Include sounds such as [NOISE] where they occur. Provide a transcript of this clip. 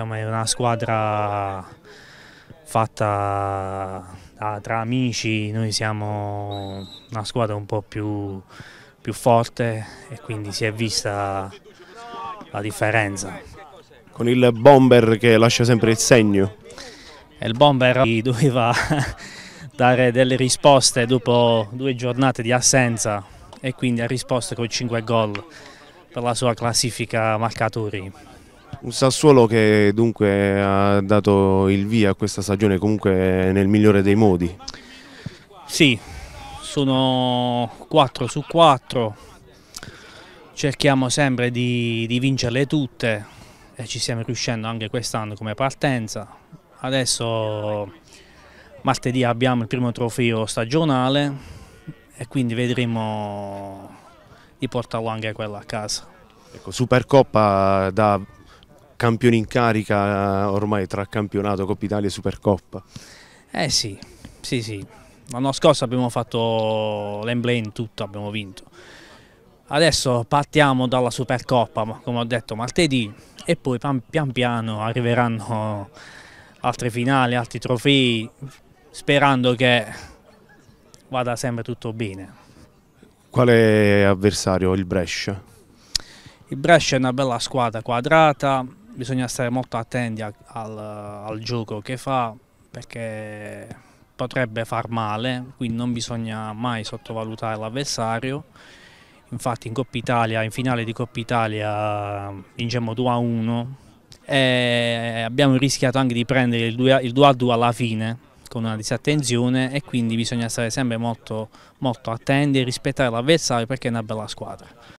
diciamo, è una squadra fatta da, ah, tra amici, noi siamo una squadra un po' più, più forte e quindi si è vista la differenza. Con il bomber che lascia sempre il segno? Il bomber [LAUGHS] doveva dare delle risposte dopo due giornate di assenza e quindi ha risposto con 5 gol per la sua classifica marcatori. Un Sassuolo che dunque ha dato il via a questa stagione comunque nel migliore dei modi. Sì, sono 4 su 4, cerchiamo sempre di, di vincerle tutte e ci stiamo riuscendo anche quest'anno come partenza. Adesso martedì abbiamo il primo trofeo stagionale e quindi vedremo di portarlo anche quello a casa. Ecco, Supercoppa da campione in carica eh, ormai tra campionato, Coppa Italia e Supercoppa. Eh sì, sì sì, l'anno scorso abbiamo fatto l'emblem tutto, abbiamo vinto. Adesso partiamo dalla Supercoppa, come ho detto martedì, e poi pian piano arriveranno altre finali, altri trofei, sperando che vada sempre tutto bene. Quale avversario il Brescia? Il Brescia è una bella squadra quadrata, bisogna stare molto attenti al, al, gioco che fa perché potrebbe far male, quindi non bisogna mai sottovalutare l'avversario. Infatti in Coppa Italia, in finale di Coppa Italia vincemmo 2 a 1 e abbiamo rischiato anche di prendere il 2 a 2 alla fine con una disattenzione e quindi bisogna stare sempre molto, molto attenti e rispettare l'avversario perché è una bella squadra.